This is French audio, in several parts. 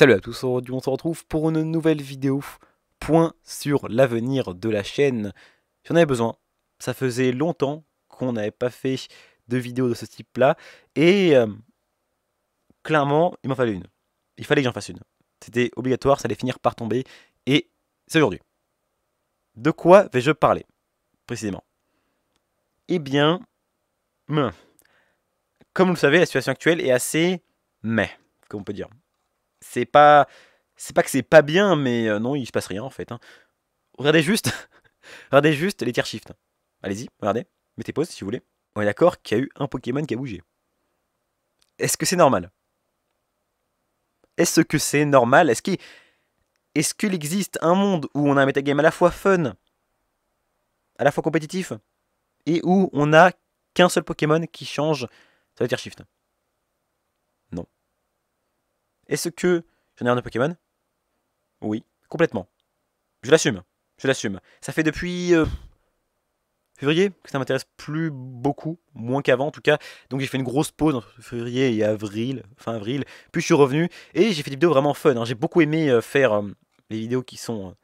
Salut à tous, aujourd'hui on se retrouve pour une nouvelle vidéo. Point sur l'avenir de la chaîne. J'en avais besoin. Ça faisait longtemps qu'on n'avait pas fait de vidéo de ce type-là. Et euh, clairement, il m'en fallait une. Il fallait que j'en fasse une. C'était obligatoire, ça allait finir par tomber. Et c'est aujourd'hui. De quoi vais-je parler Précisément. Eh bien, hmm, comme vous le savez, la situation actuelle est assez mais, comme on peut dire c'est pas c'est pas que c'est pas bien, mais euh, non, il se passe rien en fait. Hein. Regardez juste, regardez juste les tiers shift. Allez-y, regardez, mettez pause si vous voulez. On est d'accord qu'il y a eu un Pokémon qui a bougé. Est-ce que c'est normal Est-ce que c'est normal Est-ce qu'il existe un monde où on a un metagame à la fois fun, à la fois compétitif, et où on a qu'un seul Pokémon qui change sur le tiers shift est-ce que j'en ai un de Pokémon Oui, complètement. Je l'assume. Je l'assume. Ça fait depuis euh, février que ça m'intéresse plus beaucoup, moins qu'avant en tout cas. Donc j'ai fait une grosse pause entre février et avril, fin avril. Puis je suis revenu et j'ai fait des vidéos vraiment fun. Hein. J'ai beaucoup aimé euh, faire euh, les vidéos qui sont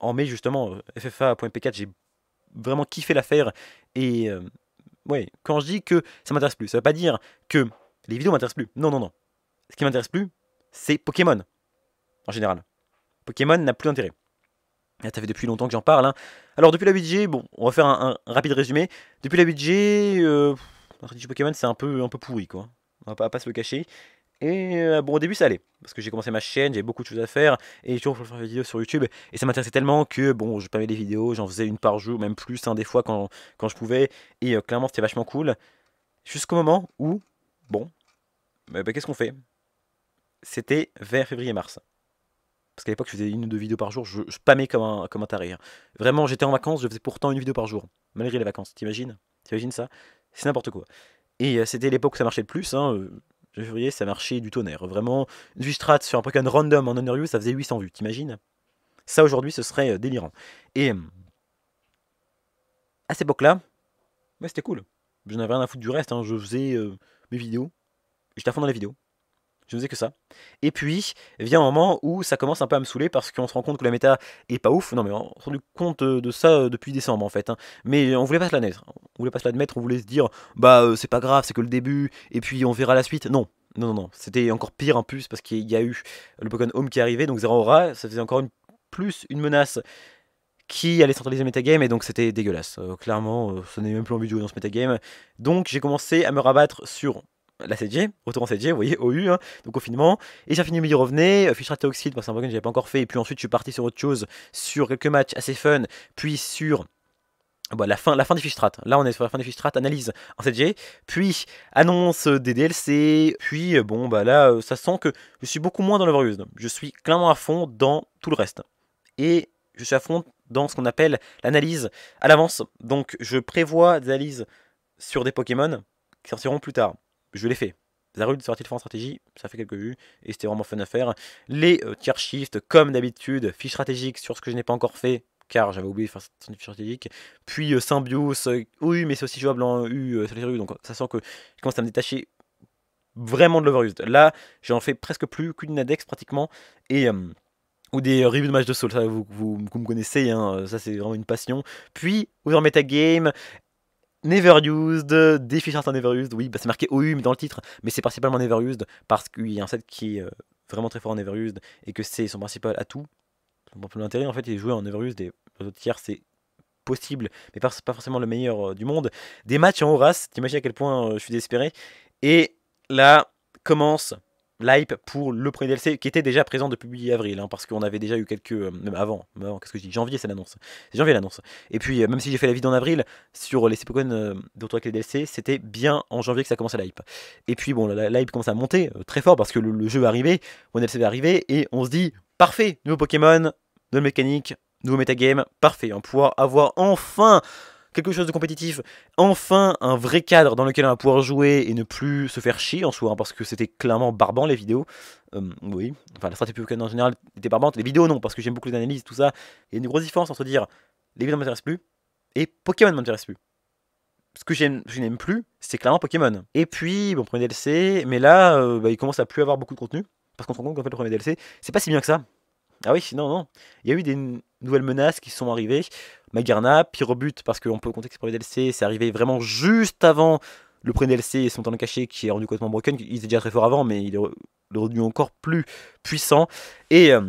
en mai justement, ffap 4 J'ai vraiment kiffé l'affaire. Et ouais, quand je dis que ça m'intéresse plus, ça ne veut pas dire que les vidéos m'intéressent plus. Non, non, non. Ce qui m'intéresse plus, c'est Pokémon, en général. Pokémon n'a plus d'intérêt. Ah, ça fait depuis longtemps que j'en parle. Hein. Alors, depuis la 8 bon, on va faire un, rapide résumé. Depuis la 8G, euh, Pokémon, c'est un peu, un peu pourri, quoi. On va pas, pas se le cacher. Et euh, bon, au début, ça allait. Parce que j'ai commencé ma chaîne, j'avais beaucoup de choses à faire. Et toujours, pour faire des vidéos sur YouTube. Et ça m'intéressait tellement que, bon, je pas des vidéos, j'en faisais une par jour, même plus, un hein, des fois, quand, je pouvais. Et euh, clairement, c'était vachement cool. Jusqu'au moment où, bon, bah, bah, qu'est-ce qu'on fait c'était vers février-mars. Parce qu'à l'époque, je faisais une ou deux vidéos par jour, je, je spammais comme un, comme hein. Vraiment, j'étais en vacances, je faisais pourtant une vidéo par jour, malgré les vacances. T'imagines T'imagines ça C'est n'importe quoi. Et euh, c'était l'époque où ça marchait le plus. Hein, euh, février, ça marchait du tonnerre. Vraiment, une strat sur un Pokémon random en honor ça faisait 800 vues. T'imagines Ça, aujourd'hui, ce serait euh, délirant. Et à cette époque-là, c'était cool. Je n'avais rien à foutre du reste. Hein. je faisais mes vidéos. J'étais à fond dans les vidéos. Je faisais que ça. Et puis, vient un moment où ça commence un peu à me saouler parce qu'on se rend compte que la méta est pas ouf. Non, mais on s'est rendu compte euh, de ça euh, depuis décembre en fait. Hein. Mais on voulait pas se l'admettre. On voulait pas se l'admettre, on voulait se dire, bah euh, c'est pas grave, c'est que le début, et puis on verra la suite. Non, non, non, non. C'était encore pire en plus parce qu'il y a eu le Pokémon Home qui est arrivé, donc Zero Aura, ça faisait encore une, plus une menace qui allait centraliser le metagame et donc c'était dégueulasse. clairement, ce n'est même plus envie de jouer dans ce metagame. Donc j'ai commencé à me rabattre sur la CG, retour en CG, vous voyez, OU, donc hein, confinement. Et j'ai fini mais il revenait, Rate que c'est un pokémon que j'avais pas encore fait, et puis ensuite je suis parti sur autre chose, sur quelques matchs assez fun, puis sur bah, la, fin, la fin des fiches Là, on est sur la fin des fiches analyse en CG, puis annonce des DLC, puis euh, bon, bah là, euh, ça sent que je suis beaucoup moins dans l'Overused. Je suis clairement à fond dans tout le reste. Et je suis à fond dans ce qu'on appelle l'analyse à l'avance. Donc, je prévois des analyses sur des Pokémon qui sortiront plus tard je l'ai fait. Zarud sorti de France Stratégie, ça fait quelques vues, et c'était vraiment fun à faire. Les euh, tier shift, comme d'habitude, fiche stratégique sur ce que je n'ai pas encore fait, car j'avais oublié de faire une fiche stratégique. Puis euh, Symbius, euh, oui, mais c'est aussi jouable en U, donc ça sent que je commence à me détacher vraiment de l'overused. Là, j'en fais presque plus qu'une index pratiquement, et ou des reviews de matchs de Soul, ça vous, me connaissez, hein, ça c'est vraiment une passion. Puis, ouvrir metagame, Never Used, en Never Used, oui, bah, c'est marqué OU dans le titre, mais c'est principalement Never Used parce qu'il y a un set qui est euh, vraiment très fort en Never Used et que c'est son principal atout. L'intérêt en fait il est joué en Never Used et les autres tiers c'est possible, mais pas, pas forcément le meilleur euh, du monde. Des matchs en Horace, t'imagines à quel point euh, je suis désespéré. Et là commence l'hype pour le premier DLC qui était déjà présent depuis avril, hein, parce qu'on avait déjà eu quelques. Euh, même avant, qu'est-ce que je dis Janvier, c'est l'annonce. C'est janvier l'annonce. Et puis, euh, même si j'ai fait la vidéo en avril, sur les Pokémon d'autre d'autres avec les DLC, c'était bien en janvier que ça commençait l'hype. Et puis, bon, l'hype commence à monter euh, très fort parce que le, jeu va arriver, mon DLC va arriver, et on se dit parfait, nouveau Pokémon, nouvelle mécanique, nouveau metagame, parfait, on pouvoir avoir enfin quelque chose de compétitif, enfin un vrai cadre dans lequel on va pouvoir jouer et ne plus se faire chier en soi, hein, parce que c'était clairement barbant les vidéos. Hum, oui, enfin la stratégie en général était barbante, les vidéos non, parce que j'aime beaucoup les analyses, tout ça. Il y a une grosse différence entre dire les vidéos ne m'intéressent plus et Pokémon ne m'intéresse plus. Ce que j'aime, je n'aime plus, c'est clairement Pokémon. Et puis, bon, premier DLC, mais là, euh, bah, il commence à plus avoir beaucoup de contenu, parce qu'on se rend compte qu'en fait, le premier DLC, c'est pas si bien que ça. Ah oui, non, non. Il y a eu des, nouvelles menaces qui sont arrivées. Magarna, puis au parce qu'on peut compter que c'est pour les DLC, c'est arrivé vraiment juste avant le premier dlc et son temps de cachet qui est rendu complètement broken. Il était déjà très fort avant, mais il est rendu encore plus puissant. Et. Euh,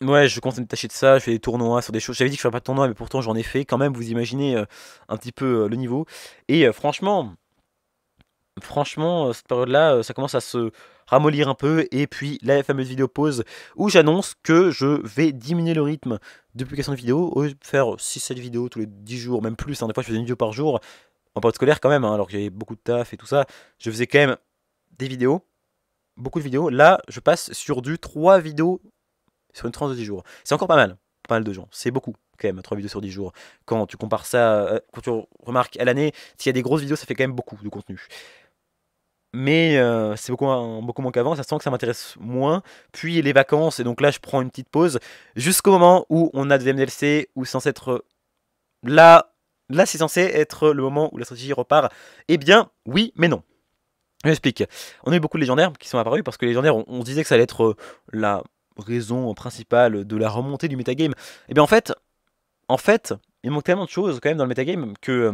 ouais, je compte me détacher de ça, je fais des tournois sur des choses. J'avais dit que je ferais pas de tournoi, mais pourtant j'en ai fait quand même. Vous imaginez euh, un petit peu euh, le niveau. Et franchement, franchement, cette période-là, ça commence à se, ramollir un peu, et puis la fameuse vidéo pause où j'annonce que je vais diminuer le rythme de publication de vidéos, au faire 6-7 vidéos tous les 10 jours, même plus, hein, des fois je faisais une vidéo par jour, en période scolaire quand même, hein, alors que j'avais beaucoup de taf et tout ça, je faisais quand même des vidéos, beaucoup de vidéos, là je passe sur du 3 vidéos sur une tranche de 10 jours. C'est encore pas mal, pas mal de gens, c'est beaucoup quand même, 3 vidéos sur 10 jours. Quand tu compares ça, euh, quand tu remarques à l'année, s'il y a des grosses vidéos, ça fait quand même beaucoup de contenu mais euh, c'est beaucoup, beaucoup moins qu'avant, ça sent que ça m'intéresse moins. Puis les vacances, et donc là je prends une petite pause jusqu'au moment où on a des DLC où censé être là, là c'est censé être le moment où la stratégie repart. Eh bien, oui, mais non. Je m'explique. On a eu beaucoup de légendaires qui sont apparus parce que les légendaires, on, disait que ça allait être euh, la raison principale de la remontée du metagame. Eh bien en fait, en fait, il manque tellement de choses quand même dans le metagame que. Euh,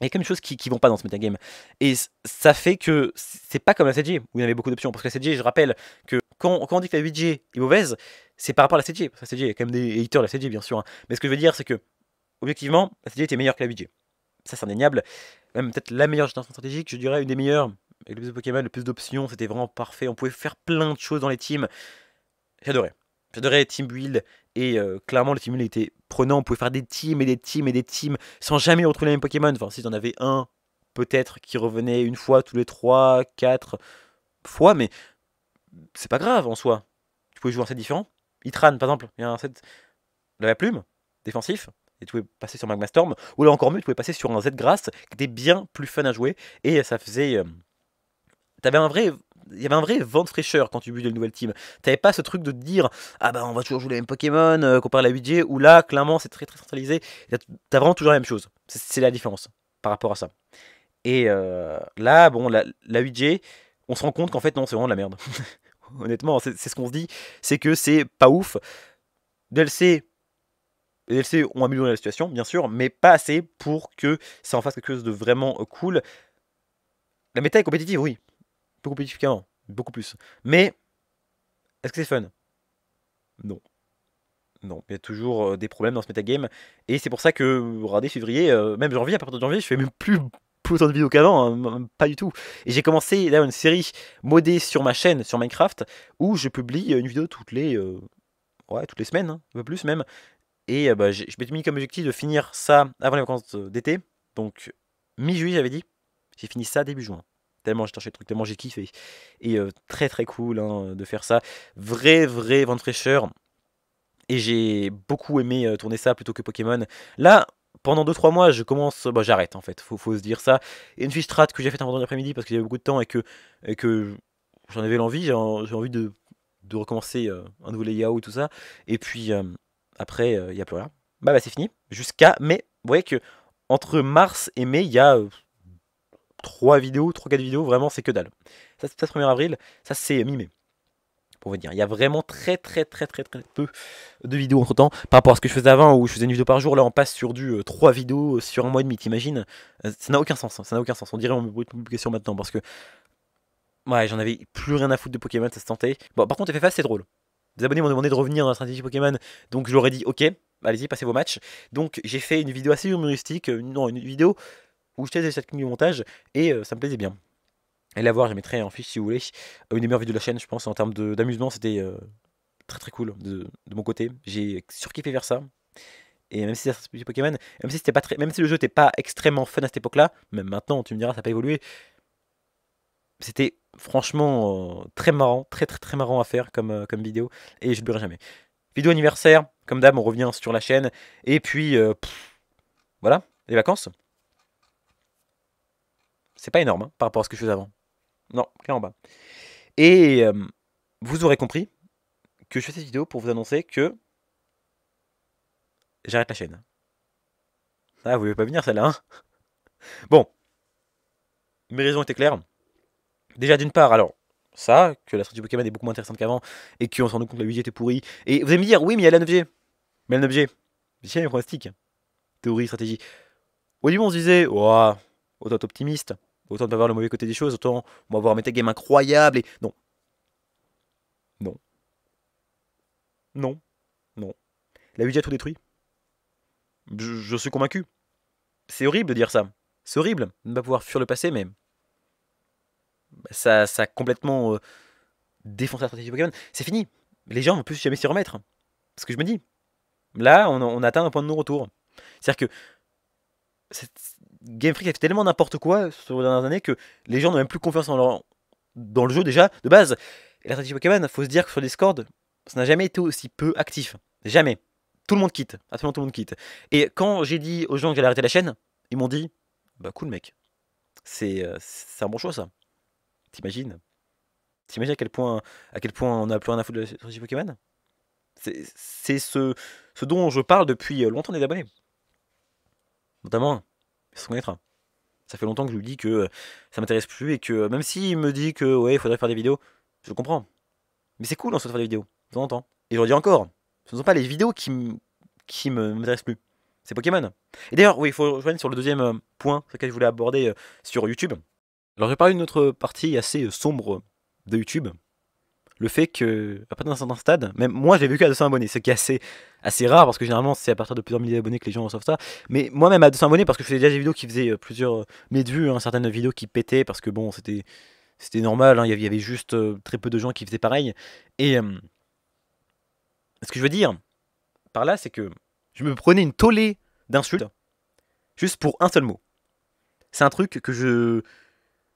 il y a quand même des choses qui, qui vont pas dans ce metagame. Et ça fait que c'est pas comme la 7G, où il y avait beaucoup d'options. Parce que la 7G, je rappelle que quand, on dit que la 8G est mauvaise, c'est par rapport à la 7G, Parce que la 7G, il y a quand même des haters de la 7G, bien sûr. Hein. Mais ce que je veux dire, c'est que, objectivement, la 7G était meilleure que la 8G. Ça, c'est indéniable. Même peut-être la meilleure gestion stratégique, je dirais, une des meilleures. Avec le plus de Pokémon, le plus d'options, c'était vraiment parfait. On pouvait faire plein de choses dans les teams. J'adorais. J'adorais Team Build et euh, clairement le Team Build était prenant. On pouvait faire des teams et des teams et des teams sans jamais retrouver les mêmes Pokémon. Enfin, si t'en avais un, peut-être, qui revenait une fois tous les 3, 4 fois, mais c'est pas grave en soi. Tu pouvais jouer un set différent. Itran, par exemple, il y a un set de la plume, défensif, et tu pouvais passer sur Magma Storm. Ou là encore mieux, tu pouvais passer sur un Z Grass qui était bien plus fun à jouer et ça faisait. Euh, t'avais un vrai il y avait un vrai vent de fraîcheur quand tu buvais de team tu T'avais pas ce truc de te dire ah bah on va toujours jouer les mêmes Pokémon euh, comparé à la 8G ou là clairement c'est très très centralisé. T'as vraiment toujours la même chose. C'est la différence par rapport à ça. Et euh, là bon la, la 8G on se rend compte qu'en fait non c'est vraiment de la merde. Honnêtement c'est ce qu'on se dit c'est que c'est pas ouf. DLC les DLC ont amélioré la situation, bien sûr, mais pas assez pour que ça en fasse quelque chose de vraiment euh, cool. La méta est compétitive, oui plus qu'avant, beaucoup plus. Mais est-ce que c'est fun Non. Non, il y a toujours euh, des problèmes dans ce metagame. Et c'est pour ça que, regardez, février, euh, même janvier, à partir de janvier, je fais même plus, plus autant de vidéos qu'avant, hein, pas du tout. Et j'ai commencé là une série modée sur ma chaîne, sur Minecraft, où je publie euh, une vidéo toutes les, ouais, toutes les semaines, hein, un peu plus même. Et bah, je m'étais mis comme objectif de finir ça avant les vacances d'été. Donc, mi-juillet, j'avais dit. J'ai fini ça début juin tellement j'ai cherché le truc, tellement j'ai kiffé. Et euh, très très cool hein, de faire ça. Vrai, vrai vent de fraîcheur. Et j'ai beaucoup aimé euh, tourner ça plutôt que Pokémon. Là, pendant 2-3 mois, je commence, bah, j'arrête en fait, faut, se dire ça. Et une fiche strat que j'ai faite un vendredi après-midi parce qu'il y avait beaucoup de temps et que, et que j'en avais l'envie, j'ai envie de, recommencer euh, un nouveau layout, tout ça. Et puis après, il n'y a plus rien. Bah, bah c'est fini, jusqu'à mai. Vous voyez que entre mars et mai, il y a 3 vidéos, 3-4 vidéos, vraiment c'est que dalle. Ça, c'est le 1er avril, ça c'est euh, mi-mai. Pour vous dire, il y a vraiment très très très très très peu de vidéos entre temps par rapport à ce que je faisais avant où je faisais une vidéo par jour. Là, on passe sur du 3 euh, vidéos euh, sur un mois et demi. T'imagines Ça n'a aucun sens. Hein. ça n'a aucun sens. On dirait en publication maintenant parce que ouais, j'en avais plus rien à foutre de Pokémon. Ça se tentait. Bon, par contre, FFA c'est drôle. Des abonnés m'ont demandé de revenir dans la stratégie Pokémon, donc je leur ai dit ok, allez-y, passez vos matchs. Donc j'ai fait une vidéo assez humoristique, non, une vidéo où je testais cette de montage et euh, ça me plaisait bien. Et la voir, je mettrai en fiche si vous voulez. Une des meilleures vidéos de la chaîne, je pense, en termes d'amusement, c'était euh, très très cool de, mon côté. J'ai surkiffé vers ça. Et même si c'est Pokémon, même si, pas très, même si le jeu n'était pas extrêmement fun à cette époque-là, même maintenant, tu me diras, ça n'a pas évolué. C'était franchement euh, très marrant, très très très marrant à faire comme, vidéo, et je ne jamais. Vidéo anniversaire, comme d'hab, on revient sur la chaîne. Et puis, voilà, les vacances. C'est pas énorme hein, par rapport à ce que je faisais avant. Non, en bas. Et euh, vous aurez compris que je fais cette vidéo pour vous annoncer que j'arrête la chaîne. Ah, vous ne voulez pas venir celle-là, hein Bon, mes raisons étaient claires. Déjà, d'une part, alors, ça, que la stratégie Pokémon est beaucoup moins intéressante qu'avant, et qu'on s'en rend compte que la 8 était pourrie. Et vous allez me dire, oui, mais il y a la 9 Mais la 9G, c'est un pronostic. Théorie, stratégie. Au début, on se disait, oh, autant optimiste, Autant ne pas voir le mauvais côté des choses, autant on va avoir un metagame incroyable et. Non. Non. Non. Non. La U a tout détruit. Je, suis convaincu. C'est horrible de dire ça. C'est horrible de ne pas pouvoir fuir le passé, mais. Bah, ça, ça a complètement défonce euh, défoncé la stratégie Pokémon. C'est fini. Les gens ne vont plus jamais s'y remettre. C'est Ce que je me dis. Là, on, on atteint un point de non-retour. C'est-à-dire que Game Freak a fait tellement n'importe quoi sur les dernières années que les gens n'ont même plus confiance en leur... dans le jeu déjà, de base. Et la stratégie Pokémon, faut se dire que sur Discord, ça n'a jamais été aussi peu actif. Jamais. Tout le monde quitte. Absolument tout le monde quitte. Et quand j'ai dit aux gens que j'allais arrêter la chaîne, ils m'ont dit Bah cool, mec. C'est euh, un bon choix, ça. T'imagines T'imagines à quel point à quel point on n'a plus rien à foutre de la stratégie Pokémon C'est ce, ce dont je parle depuis longtemps des abonnés. Notamment, ça Ça fait longtemps que je lui dis que euh, ça m'intéresse plus et que euh, même s'il me dit que ouais, il faudrait faire des vidéos, je comprends. Mais c'est cool en hein, soi de faire des vidéos, de temps en temps. Et je le dis encore, ce ne sont pas les vidéos qui, qui m'intéressent plus. C'est Pokémon. Et d'ailleurs, oui, il faut rejoindre sur le deuxième euh, point sur lequel je voulais aborder sur YouTube. Alors j'ai parlé d'une autre partie assez sombre de YouTube, le fait que, à partir d'un certain stade, même moi j'ai vécu à 200 abonnés, ce qui est assez, assez rare parce que généralement c'est à partir de plusieurs milliers d'abonnés que les gens reçoivent ça. Mais moi-même à 200 abonnés, parce que je faisais déjà des vidéos qui faisaient euh, plusieurs euh, mes de vues, hein, certaines vidéos qui pétaient parce que bon, c'était, c'était normal, hein, il y avait juste euh, très peu de gens qui faisaient pareil. Et ce que je veux dire par là, c'est que je me prenais une tollée d'insultes juste pour un seul mot. C'est un truc que je ne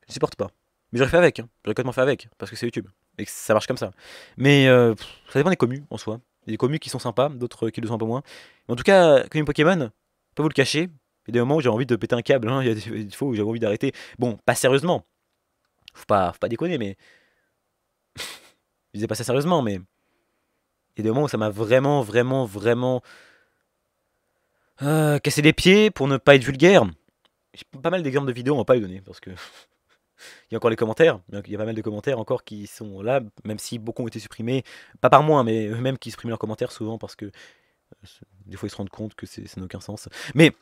supporte pas. Mais j'aurais fait avec, hein. j'aurais complètement fait avec, parce que c'est YouTube et que ça marche comme ça. Mais euh, ça dépend des communes en soi. Il y a des communes qui sont sympas, d'autres qui le sont un peu moins. en tout cas, comme Pokémon, pas vous le cacher, il y a des moments où j'ai envie de péter un câble, hein. il y a des fois où j'ai envie d'arrêter. Bon, pas sérieusement. Faut pas, pas déconner, mais. je disais pas ça sérieusement, mais. Il y a des moments où ça m'a vraiment, vraiment, vraiment. Euh, cassé les pieds pour ne pas être vulgaire. J'ai pas mal d'exemples de vidéos, on va pas les donner parce que. il y a encore les commentaires, il y a pas mal de commentaires encore qui sont là, même si beaucoup ont été supprimés, pas par moi, hein, mais eux-mêmes qui suppriment leurs commentaires souvent parce que euh, des fois ils se rendent compte que ça n'a aucun sens. Mais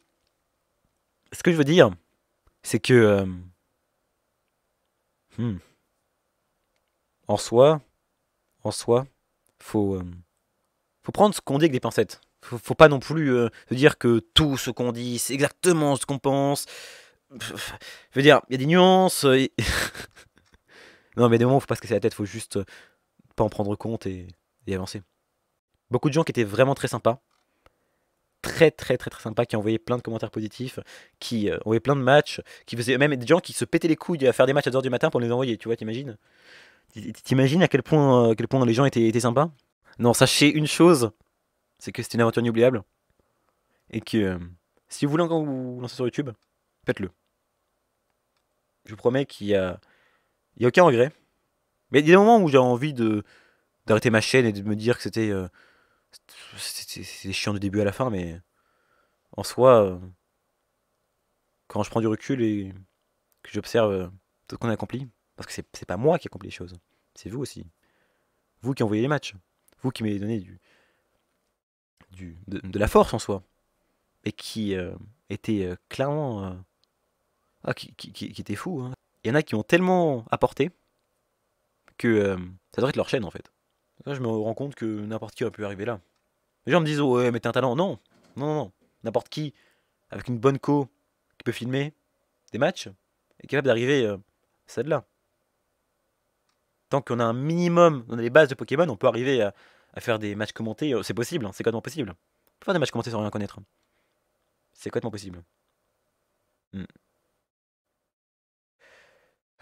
ce que je veux dire, c'est que euh, hmm, en soi, en soi, faut, euh, faut prendre ce qu'on dit avec des pincettes. Faut, faut pas non plus dire que tout ce qu'on dit, c'est exactement ce qu'on pense je veux dire, il y a des nuances. Euh, non, mais des moments, faut pas se casser la tête, faut juste euh, pas en prendre compte et, avancer. Beaucoup de gens qui étaient vraiment très sympas, très très très très sympas qui envoyaient plein de commentaires positifs, qui euh, ont plein de matchs, qui faisaient même des gens qui se pétaient les couilles à faire des matchs à 2h du matin pour les envoyer, tu vois, t'imagines T'imagines à quel point, quel point les gens étaient, étaient sympas Non, sachez une chose, c'est que c'était une aventure inoubliable, et que si vous voulez encore vous lancer sur YouTube, faites-le. Je vous promets qu'il y a, il a aucun regret. Mais il y a des moments où j'ai envie de d'arrêter ma chaîne et de me dire que c'était euh, c'est chiant du début à la fin, mais en soi, euh, quand je prends du recul et que j'observe euh, tout ce qu'on a accompli, parce que c'est pas moi qui accompli les choses, c'est vous aussi. Vous qui envoyez les matchs, vous qui m'avez donné du, du de, de, la force en soi, et qui était clairement ah, qui, était fou. Hein. Il y en a qui ont tellement apporté que euh, ça devrait être leur chaîne en fait. je me rends compte que n'importe qui aurait pu arriver là. Les gens me disent, oh, ouais, mais t'es un talent. Non, non, non, N'importe qui, avec une bonne co, qui peut filmer des matchs, est capable d'arriver euh, celle-là. Tant qu'on a un minimum, on a les bases de Pokémon, on peut arriver à, faire des matchs commentés. C'est possible, hein, c'est complètement possible. On peut faire des matchs commentés sans rien connaître. C'est complètement possible. Hmm.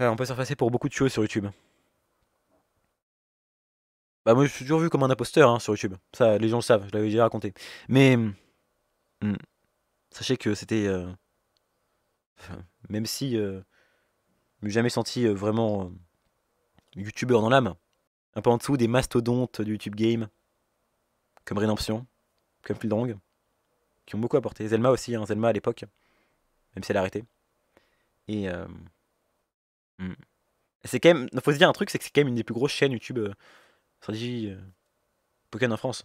Euh, on peut se faire passer pour beaucoup de choses sur YouTube. Bah moi je suis toujours vu comme un imposteur hein, sur YouTube. Ça, les gens le savent, je l'avais déjà raconté. Mais hmm, sachez que c'était... Euh, même si ne euh, je jamais senti vraiment YouTubeur dans l'âme, un peu en dessous des mastodontes du YouTube Game, comme rédemption comme Pildrong. qui ont beaucoup apporté. Zelma aussi, hein, Zelma à l'époque, même si elle a arrêté. Et... Mm. C'est quand même, faut se dire un truc, c'est que c'est quand même une des plus grosses chaînes YouTube euh, stratégie euh, Pokémon en France.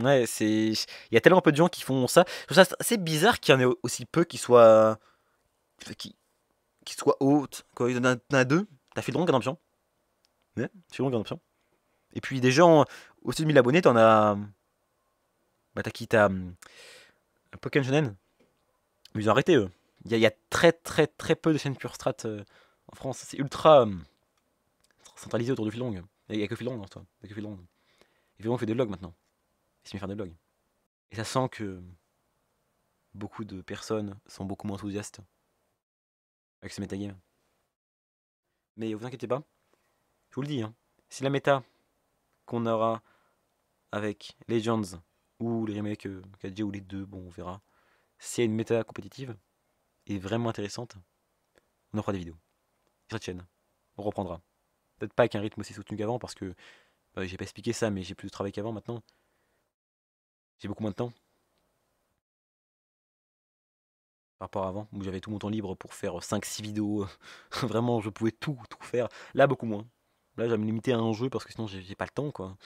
Ouais, c'est, il y a tellement peu de gens qui font ça. c'est bizarre qu'il y en ait aussi peu qui soient, qui, qui soient hautes. Quoi, il en a, deux. T'as fait qui en a Ouais, fait qui Et puis des gens au-dessus de 1000 abonnés, t'en as. Bah t'as qui T'as. Hum, Pokémon ils ont arrêté eux. Il y, a très très très peu de chaînes pure strat euh, en France. C'est ultra euh, centralisé autour de fil long. Il n'y a que fil long toi. Il n'y a que Évidemment, on fait des vlogs maintenant. Il se met à faire des vlogs. Et ça sent que beaucoup de personnes sont beaucoup moins enthousiastes avec ce metagame. Mais vous inquiétez pas, je vous le dis, hein. si la méta qu'on aura avec Legends ou les remakes 4G euh, ou les deux, bon on verra, si y a une méta compétitive, est vraiment intéressante, on en fera des vidéos. cette chaîne on reprendra. Peut-être pas avec un rythme aussi soutenu qu'avant parce que bah, j'ai pas expliqué ça, mais j'ai plus de travail qu'avant maintenant. J'ai beaucoup moins de temps. Par rapport avant, où j'avais tout mon temps libre pour faire 5-6 vidéos. vraiment, je pouvais tout, tout faire. Là, beaucoup moins. Là, j'ai me limiter à un jeu parce que sinon, j'ai pas le temps, quoi.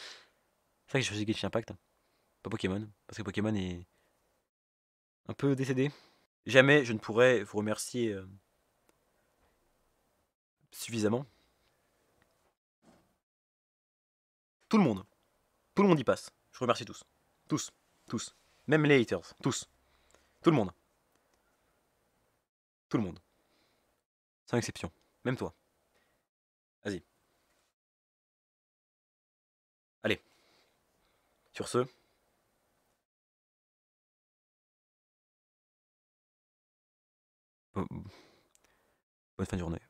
C'est vrai que j'ai choisi Genshin Impact. Pas Pokémon, parce que Pokémon est un peu décédé. Jamais je ne pourrais vous remercier euh, suffisamment. Tout le monde. Tout le monde y passe. Je remercie tous. Tous. Tous. Même les haters. Tous. Tout le monde. Tout le monde. Sans exception. Même toi. Vas-y. Allez. Sur ce. Euh, bonne fin de journée.